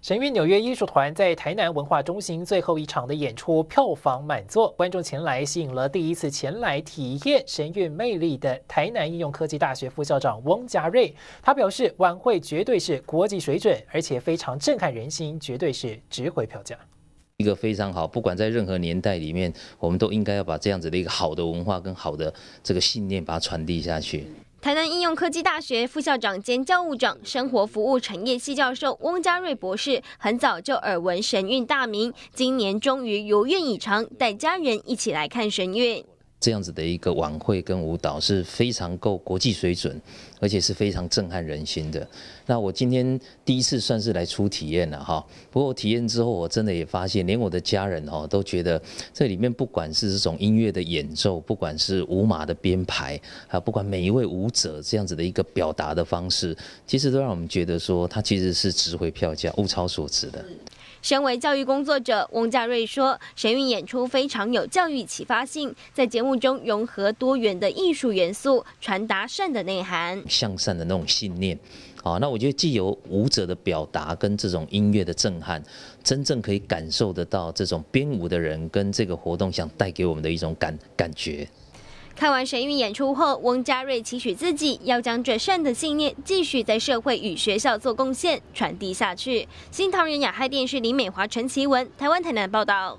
神韵纽约艺术团在台南文化中心最后一场的演出，票房满座，观众前来吸引了第一次前来体验神韵魅力的台南应用科技大学副校长翁家瑞。他表示，晚会绝对是国际水准，而且非常震撼人心，绝对是值回票价。一个非常好，不管在任何年代里面，我们都应该要把这样子的一个好的文化跟好的这个信念把它传递下去。台南应用科技大学副校长兼教务长、生活服务产业系教授翁家瑞博士，很早就耳闻神韵大名，今年终于如愿以偿，带家人一起来看神韵。这样子的一个晚会跟舞蹈是非常够国际水准，而且是非常震撼人心的。那我今天第一次算是来初体验了哈。不过体验之后，我真的也发现，连我的家人哈都觉得，这里面不管是这种音乐的演奏，不管是舞马的编排，啊，不管每一位舞者这样子的一个表达的方式，其实都让我们觉得说，它其实是值回票价，物超所值的。身为教育工作者，翁家瑞说：“神韵演出非常有教育启发性，在节目中融合多元的艺术元素，传达善的内涵，向善的那种信念。啊，那我觉得既有舞者的表达，跟这种音乐的震撼，真正可以感受得到这种编舞的人跟这个活动想带给我们的一种感感觉。”看完神韵演出后，翁家瑞期许自己要将这善的信念继续在社会与学校做贡献，传递下去。新唐人雅嗨电视李美华、陈奇文，台湾台南报道。